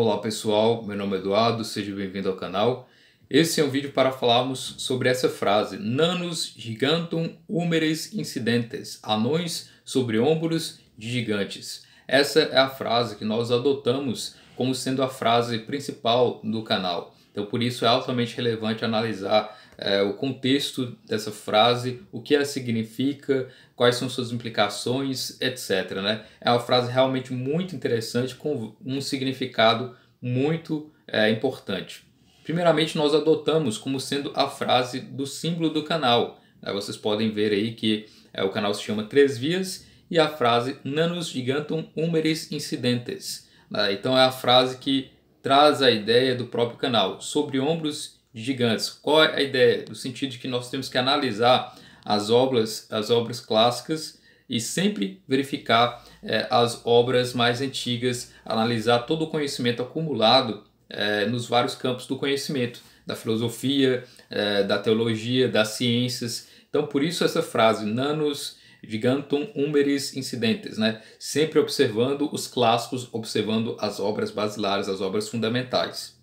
Olá pessoal, meu nome é Eduardo, seja bem-vindo ao canal. Esse é um vídeo para falarmos sobre essa frase: Nanos gigantum humeres incidentes, anões sobre ombros de gigantes. Essa é a frase que nós adotamos como sendo a frase principal do canal. Então, por isso é altamente relevante analisar é, o contexto dessa frase, o que ela significa, quais são suas implicações, etc. Né? É uma frase realmente muito interessante com um significado muito é, importante. Primeiramente, nós adotamos como sendo a frase do símbolo do canal. Né? Vocês podem ver aí que é, o canal se chama Três Vias e a frase Nanus Gigantum Humeris Incidentes. Né? Então, é a frase que traz a ideia do próprio canal, sobre ombros de gigantes. Qual é a ideia? No sentido de que nós temos que analisar as obras, as obras clássicas e sempre verificar é, as obras mais antigas, analisar todo o conhecimento acumulado é, nos vários campos do conhecimento, da filosofia, é, da teologia, das ciências. Então, por isso essa frase, nanos gigantum humeris incidentes, né? sempre observando os clássicos, observando as obras basilares, as obras fundamentais.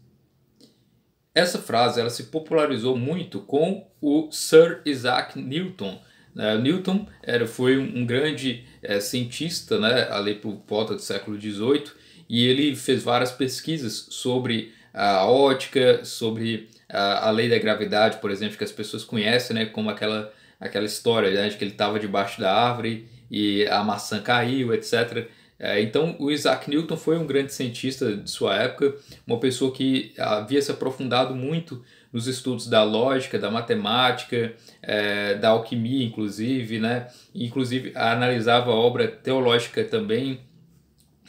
Essa frase ela se popularizou muito com o Sir Isaac Newton. Né? Newton era, foi um grande é, cientista, né, ali por volta do século XVIII, e ele fez várias pesquisas sobre a ótica, sobre a, a lei da gravidade, por exemplo, que as pessoas conhecem, né, como aquela, aquela história né, de que ele estava debaixo da árvore e a maçã caiu, etc. É, então, o Isaac Newton foi um grande cientista de sua época, uma pessoa que havia se aprofundado muito nos estudos da lógica, da matemática, é, da alquimia, inclusive, né? Inclusive, analisava a obra teológica também.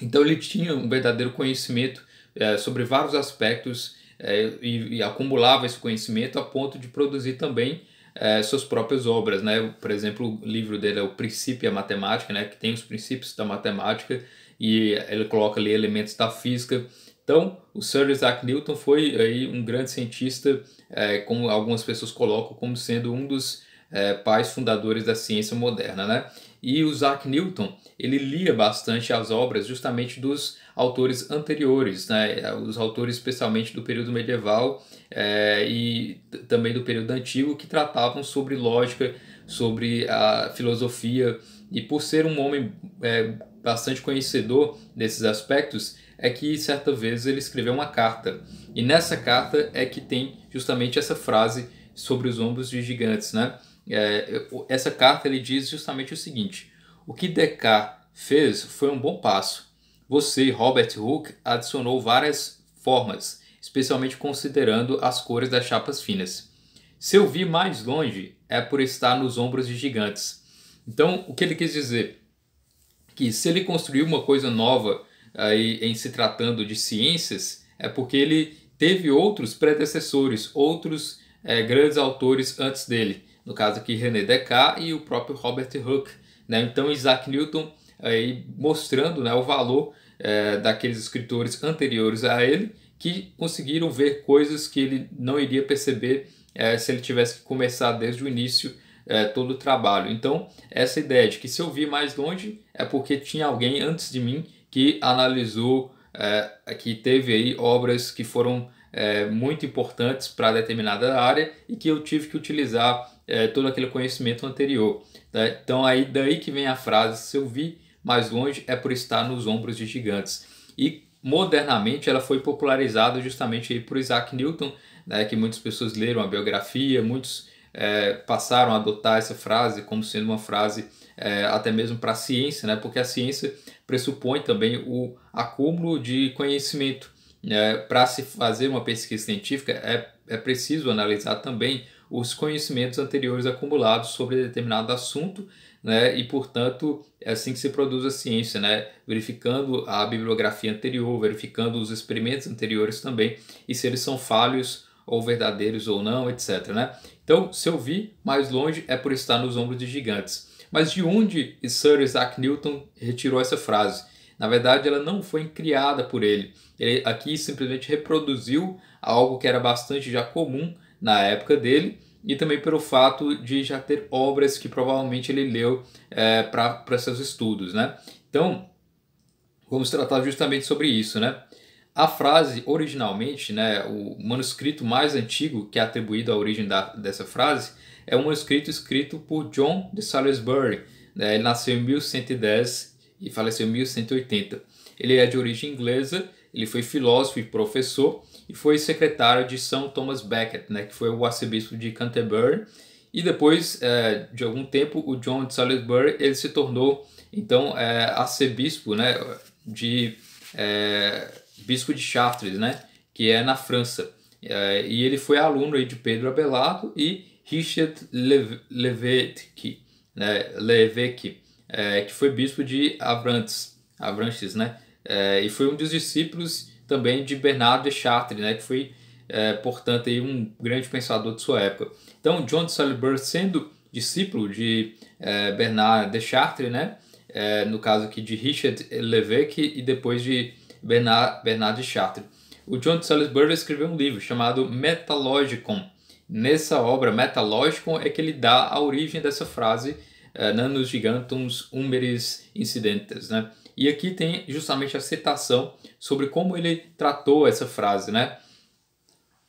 Então, ele tinha um verdadeiro conhecimento é, sobre vários aspectos é, e, e acumulava esse conhecimento a ponto de produzir também é, suas próprias obras, né? Por exemplo, o livro dele é o Princípio da Matemática, né? Que tem os princípios da matemática e ele coloca ali elementos da física. Então, o Sir Isaac Newton foi aí um grande cientista, é, como algumas pessoas colocam, como sendo um dos é, pais fundadores da ciência moderna, né? E o Isaac Newton, ele lia bastante as obras justamente dos autores anteriores, né? os autores especialmente do período medieval é, e também do período antigo, que tratavam sobre lógica, sobre a filosofia, e por ser um homem é, bastante conhecedor desses aspectos, é que certa vez ele escreveu uma carta. E nessa carta é que tem justamente essa frase sobre os ombros de gigantes, né? é, essa carta ele diz justamente o seguinte: o que Descartes fez foi um bom passo. Você, Robert Hooke, adicionou várias formas, especialmente considerando as cores das chapas finas. Se eu vi mais longe, é por estar nos ombros de gigantes. Então, o que ele quis dizer? Que se ele construiu uma coisa nova aí, em se tratando de ciências, é porque ele teve outros predecessores, outros é, grandes autores antes dele no caso aqui René Descartes e o próprio Robert Hooke. Né? Então Isaac Newton aí mostrando né, o valor é, daqueles escritores anteriores a ele que conseguiram ver coisas que ele não iria perceber é, se ele tivesse que começar desde o início é, todo o trabalho. Então, essa ideia de que se eu vi mais longe é porque tinha alguém antes de mim que analisou, é, que teve aí obras que foram é, muito importantes para determinada área e que eu tive que utilizar é, todo aquele conhecimento anterior. Tá? Então aí daí que vem a frase: se eu vi mais longe é por estar nos ombros de gigantes. E modernamente ela foi popularizada justamente aí por Isaac Newton, né, que muitas pessoas leram a biografia, muitos é, passaram a adotar essa frase como sendo uma frase é, até mesmo para a ciência, né, porque a ciência pressupõe também o acúmulo de conhecimento. Né? para se fazer uma pesquisa científica é, é preciso analisar também os conhecimentos anteriores acumulados sobre determinado assunto, né? E portanto é assim que se produz a ciência, né? Verificando a bibliografia anterior, verificando os experimentos anteriores também e se eles são falhos ou verdadeiros ou não, etc. Né? Então, se eu vi mais longe é por estar nos ombros de gigantes. Mas de onde Sir Isaac Newton retirou essa frase? Na verdade, ela não foi criada por ele. Ele aqui simplesmente reproduziu algo que era bastante já comum na época dele e também pelo fato de já ter obras que provavelmente ele leu é, para seus estudos, né? Então, vamos tratar justamente sobre isso, né? A frase, originalmente, né, o manuscrito mais antigo que é atribuído à origem da, dessa frase é um manuscrito escrito por John de Salisbury. Né? Ele nasceu em 1110 e faleceu em 1180. Ele é de origem inglesa, ele foi filósofo e professor, e foi secretário de São Thomas Becket, né, que foi o arcebispo de Canterbury. E depois é, de algum tempo, o John de Salisbury ele se tornou então é, arcebispo, né, de é, bispo de Chartres, né, que é na França. É, e ele foi aluno aí de Pedro Abelardo e Richard Leveque, né, Levecki, é, que foi bispo de Avranches, Avranches, né, é, e foi um dos discípulos também de Bernardo de Chartres, né, que foi, é, portanto, aí um grande pensador de sua época. Então, John de Salisbury, sendo discípulo de é, Bernard de Chartres, né, é, no caso aqui de Richard Levesque e depois de Bernard, Bernard de Chartres. O John de Salisbury escreveu um livro chamado Metalogicon. Nessa obra, Metalogicon, é que ele dá a origem dessa frase, é, Nanus né, gigantum humeris incidentes, né? E aqui tem justamente a citação sobre como ele tratou essa frase, né?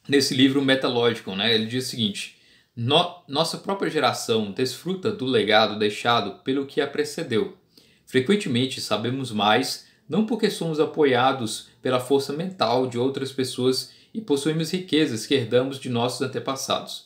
Nesse livro Metalógico, né? Ele diz o seguinte: nossa própria geração desfruta do legado deixado pelo que a precedeu. Frequentemente sabemos mais, não porque somos apoiados pela força mental de outras pessoas e possuímos riquezas que herdamos de nossos antepassados.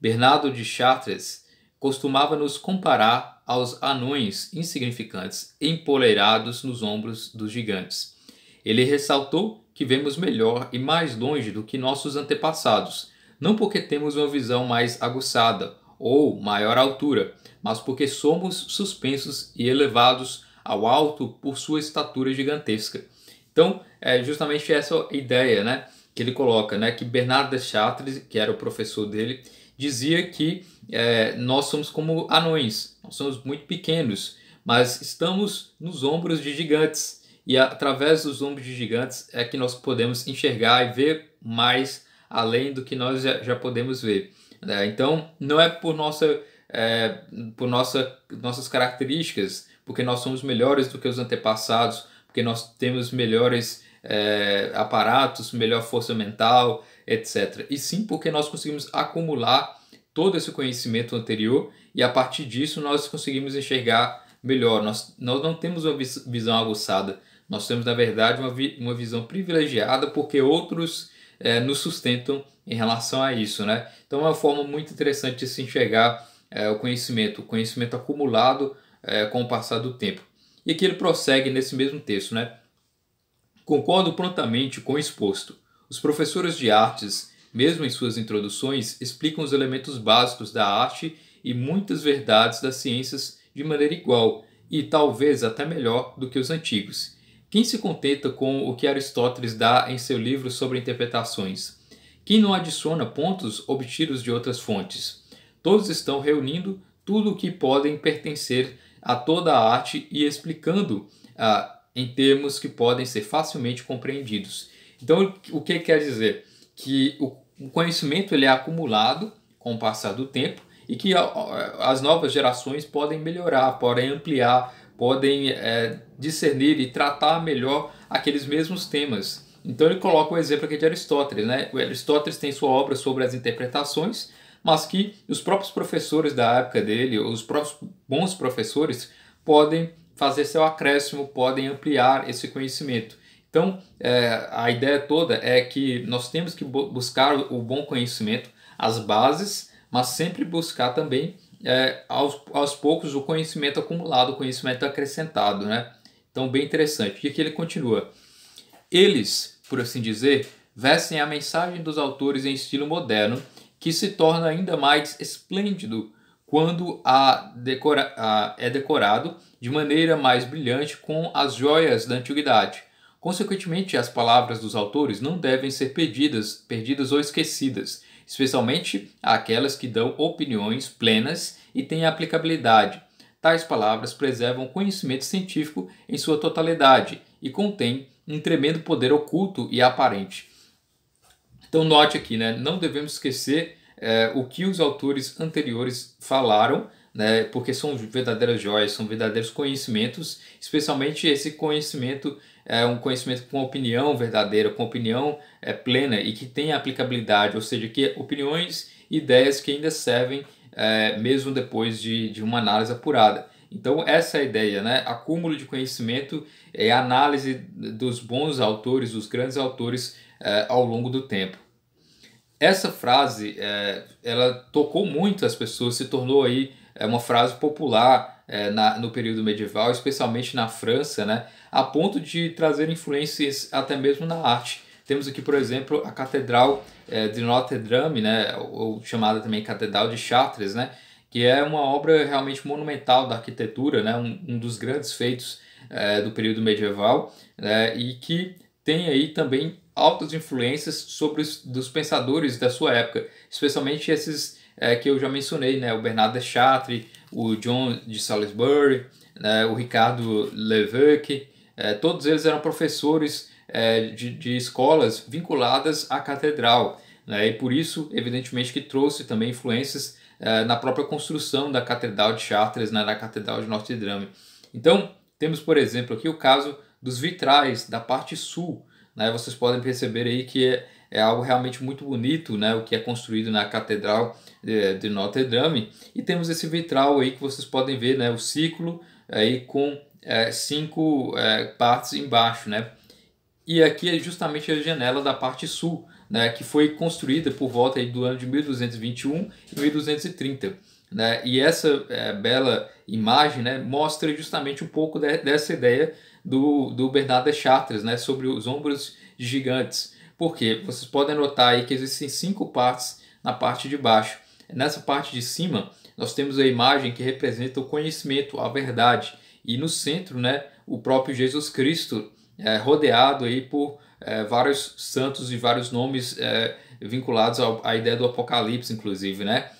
Bernardo de Chartres costumava nos comparar aos anões insignificantes empoleirados nos ombros dos gigantes. Ele ressaltou que vemos melhor e mais longe do que nossos antepassados, não porque temos uma visão mais aguçada ou maior altura, mas porque somos suspensos e elevados ao alto por sua estatura gigantesca. Então, é justamente essa ideia né, que ele coloca, né, que Bernardo de Chartres, que era o professor dele, dizia que é, nós somos como anões, nós somos muito pequenos, mas estamos nos ombros de gigantes. E através dos ombros de gigantes é que nós podemos enxergar e ver mais além do que nós já, já podemos ver. Né? Então, não é por, nossa, é, por nossa, nossas características, porque nós somos melhores do que os antepassados, porque nós temos melhores é, aparatos, melhor força mental, etc. E sim porque nós conseguimos acumular todo esse conhecimento anterior e a partir disso nós conseguimos enxergar melhor. Nós, nós não temos uma visão aguçada, nós temos na verdade uma, vi, uma visão privilegiada porque outros é, nos sustentam em relação a isso. Né? Então é uma forma muito interessante de se enxergar é, o conhecimento, o conhecimento acumulado é, com o passar do tempo. E aqui ele prossegue nesse mesmo texto, né? Concordo prontamente com o exposto. Os professores de artes, mesmo em suas introduções, explicam os elementos básicos da arte e muitas verdades das ciências de maneira igual e talvez até melhor do que os antigos. Quem se contenta com o que Aristóteles dá em seu livro sobre interpretações? Quem não adiciona pontos obtidos de outras fontes? Todos estão reunindo tudo o que podem pertencer a toda a arte e explicando ah, em termos que podem ser facilmente compreendidos. Então, o que quer dizer? Que o conhecimento ele é acumulado com o passar do tempo e que as novas gerações podem melhorar, podem ampliar, podem é, discernir e tratar melhor aqueles mesmos temas. Então ele coloca o exemplo aqui de Aristóteles. Né? O Aristóteles tem sua obra sobre as interpretações, mas que os próprios professores da época dele, os próprios bons professores, podem fazer seu acréscimo, podem ampliar esse conhecimento. Então, é, a ideia toda é que nós temos que buscar o bom conhecimento, as bases, mas sempre buscar também é, aos, aos poucos o conhecimento acumulado, o conhecimento acrescentado. Né? Então, bem interessante. E aqui ele continua. Eles, por assim dizer, vestem a mensagem dos autores em estilo moderno, que se torna ainda mais esplêndido quando a decora, a, é decorado de maneira mais brilhante com as joias da antiguidade Consequentemente, as palavras dos autores não devem ser perdidas, perdidas ou esquecidas, especialmente aquelas que dão opiniões plenas e têm aplicabilidade. Tais palavras preservam o conhecimento científico em sua totalidade e contêm um tremendo poder oculto e aparente. Então, note aqui, né? não devemos esquecer é, o que os autores anteriores falaram né? porque são verdadeiras joias, são verdadeiros conhecimentos, especialmente esse conhecimento é um conhecimento com opinião verdadeira, com opinião é, plena e que tem aplicabilidade, ou seja, que opiniões e ideias que ainda servem é, mesmo depois de, de uma análise apurada. Então, essa é a ideia, né? Acúmulo de conhecimento é análise dos bons autores, dos grandes autores é, ao longo do tempo. Essa frase, é, ela tocou muito as pessoas, se tornou aí é uma frase popular é, na, no período medieval, especialmente na França, né, a ponto de trazer influências até mesmo na arte. Temos aqui, por exemplo, a Catedral é, de Notre-Dame, né, ou chamada também Catedral de Chartres, né, que é uma obra realmente monumental da arquitetura, né, um, um dos grandes feitos é, do período medieval, né, e que tem aí também altas influências sobre os, dos pensadores da sua época, especialmente esses é, que eu já mencionei, né? O Bernardo Deschatre, o John de Salisbury, né? o Ricardo Levesque, é, todos eles eram professores é, de, de escolas vinculadas à catedral, né? E por isso, evidentemente, que trouxe também influências é, na própria construção da catedral de Chartres, né? da catedral de Notre Dame. Então, temos, por exemplo, aqui o caso dos vitrais da parte sul. Né? Vocês podem perceber aí que é é algo realmente muito bonito, né? O que é construído na Catedral de Notre Dame. E temos esse vitral aí que vocês podem ver, né? O ciclo aí com é, cinco é, partes embaixo, né? E aqui é justamente a janela da parte sul, né? Que foi construída por volta aí do ano de 1221 e 1230. Né? E essa é, bela imagem né, mostra justamente um pouco de, dessa ideia do, do Bernard de Chartres né, sobre os ombros gigantes. Porque vocês podem notar aí que existem cinco partes na parte de baixo. Nessa parte de cima, nós temos a imagem que representa o conhecimento, a verdade. E no centro, né, o próprio Jesus Cristo, é, rodeado aí por é, vários santos e vários nomes é, vinculados ao, à ideia do Apocalipse, inclusive, né?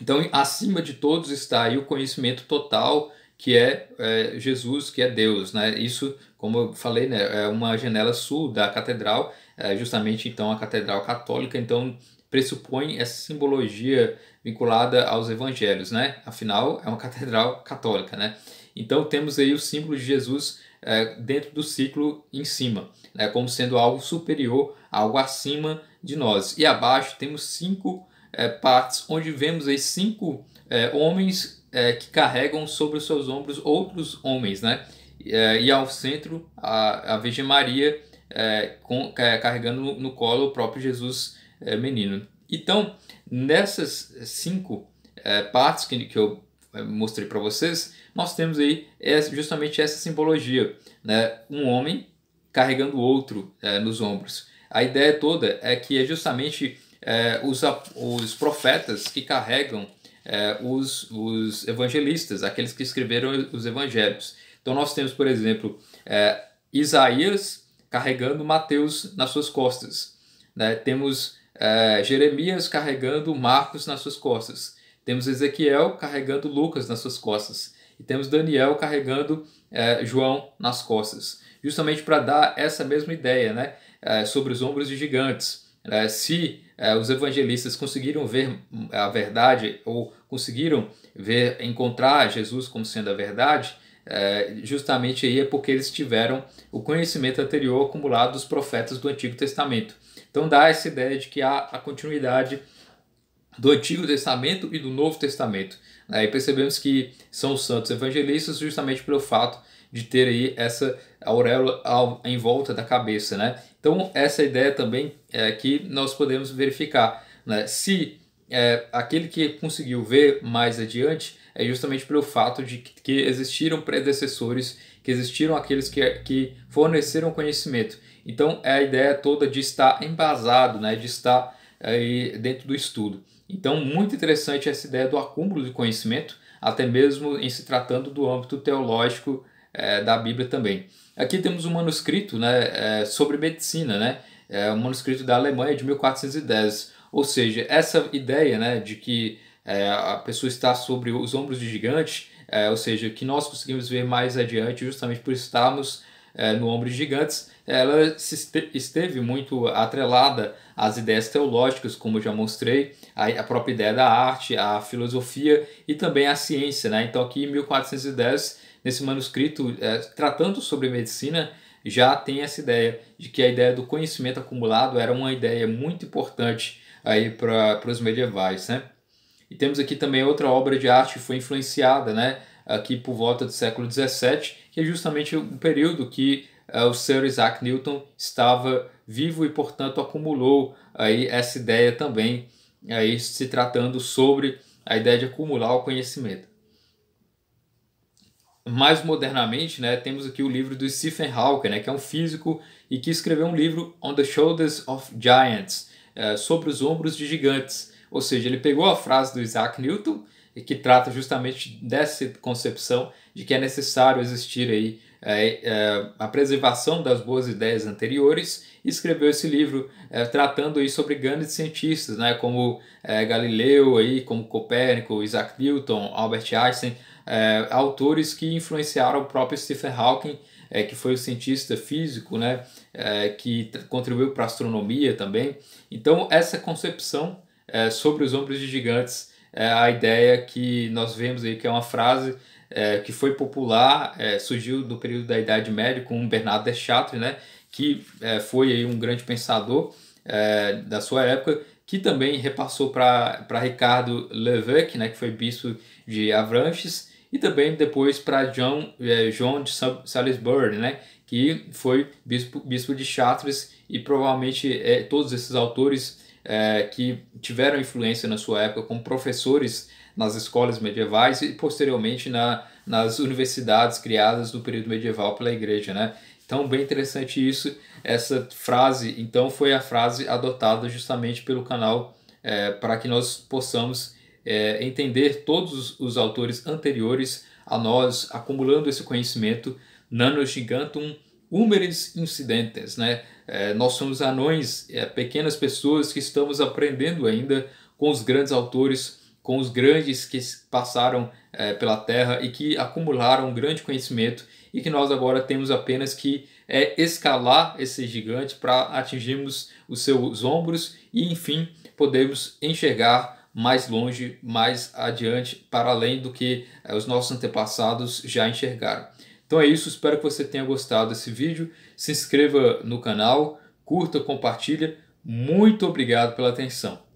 Então, acima de todos está aí o conhecimento total que é, é, Jesus, que é Deus, né? Isso, como eu falei, né, é uma janela sul da catedral, é justamente então a catedral católica, então pressupõe essa simbologia vinculada aos evangelhos, né? Afinal, é uma catedral católica, né? Então temos aí o símbolo de Jesus é, dentro do ciclo em cima, né? como sendo algo superior, algo acima de nós. E abaixo temos cinco é, partes, onde vemos aí cinco é, homens é, que carregam sobre os seus ombros outros homens, né? É, e ao centro a, a Virgem Maria é, com, carregando no, no, colo o próprio Jesus é, menino. Então, nessas cinco é, partes que, que eu mostrei para vocês, nós temos aí justamente essa simbologia, né? Um homem carregando outro nos ombros. A ideia toda é que é justamente é, os, os profetas que carregam é, os, os evangelistas, aqueles que escreveram os evangelhos. Então nós temos, por exemplo, é, Isaías carregando Mateus nas suas costas. Né? Temos é, Jeremias carregando Marcos nas suas costas. Temos Ezequiel carregando Lucas nas suas costas. E temos Daniel carregando é, João nas costas. Justamente para dar essa mesma ideia né? É, sobre os ombros de gigantes. É, se é, os evangelistas conseguiram ver hum, a verdade ou conseguiram ver encontrar Jesus como sendo a verdade, é, justamente aí é porque eles tiveram o conhecimento anterior acumulado dos profetas do Antigo Testamento. Então dá essa ideia de que há a continuidade do Antigo Testamento e do Novo Testamento. Aí né? E percebemos que são os santos evangelistas justamente pelo fato de ter aí essa auréola em volta da cabeça, né? Então essa ideia também é que nós podemos verificar, né? Se é, aquele que conseguiu ver mais adiante é justamente pelo fato de que, existiram predecessores, que existiram aqueles que, que forneceram conhecimento. Então é a ideia toda de estar embasado, né? De estar aí dentro do estudo. Então, muito interessante essa ideia do acúmulo de conhecimento, até mesmo em se tratando do âmbito teológico é, da Bíblia também. Aqui temos um manuscrito né, é, sobre medicina, né, é um manuscrito da Alemanha de 1410. Ou seja, essa ideia né, de que é, a pessoa está sobre os ombros de gigante, é, ou seja, que nós conseguimos ver mais adiante justamente por estarmos é, no ombro de gigantes, ela esteve muito atrelada às ideias teológicas, como já mostrei, a, própria ideia da arte, a filosofia e também a ciência. Né? Então, aqui em 1410, nesse manuscrito, é, tratando sobre medicina, já tem essa ideia de que a ideia do conhecimento acumulado era uma ideia muito importante aí para os medievais, né? E temos aqui também outra obra de arte que foi influenciada, né, aqui por volta do século XVII, que é justamente o período que uh, o Sir Isaac Newton estava vivo e, portanto, acumulou aí essa ideia também, aí se tratando sobre a ideia de acumular o conhecimento mais modernamente, né, temos aqui o livro do Stephen Hawking, né, que é um físico e que escreveu um livro On the Shoulders of Giants, é, sobre os ombros de gigantes. Ou seja, ele pegou a frase do Isaac Newton, que trata justamente dessa concepção de que é necessário existir aí é, é, a preservação das boas ideias anteriores e escreveu esse livro é, tratando aí sobre grandes cientistas, né, como é, Galileu, aí, como Copérnico, Isaac Newton, Albert Einstein, é, autores que influenciaram o próprio Stephen Hawking, é, que foi o cientista físico, né, é, que contribuiu para a astronomia também. Então, essa concepção é, sobre os ombros de gigantes, é, a ideia que nós vemos aí, que é uma frase é, que foi popular, é, surgiu do período da Idade Média com Bernardo de Chartres, né, que é, foi aí um grande pensador é, da sua época, que também repassou para Ricardo Levesque, né, que foi bispo de Avranches, e também depois para John, é, John de Salisbury, né, que foi bispo, bispo de Chartres e provavelmente é, todos esses autores é, que tiveram influência na sua época como professores nas escolas medievais e posteriormente na, nas universidades criadas no período medieval pela igreja, né. Então, bem interessante isso. Essa frase, então, foi a frase adotada justamente pelo canal para que nós possamos é, entender todos os autores anteriores a nós, acumulando esse conhecimento, nano gigantum humeris incidentes, né? É, nós somos anões, é, pequenas pessoas que estamos aprendendo ainda com os grandes autores, com os grandes que passaram é, pela Terra e que acumularam um grande conhecimento e que nós agora temos apenas que é, escalar esse gigante para atingirmos os seus ombros e, enfim, podemos enxergar mais longe, mais adiante, para além do que eh, os nossos antepassados já enxergaram. Então é isso, espero que você tenha gostado desse vídeo. Se inscreva no canal, curta, compartilha. Muito obrigado pela atenção.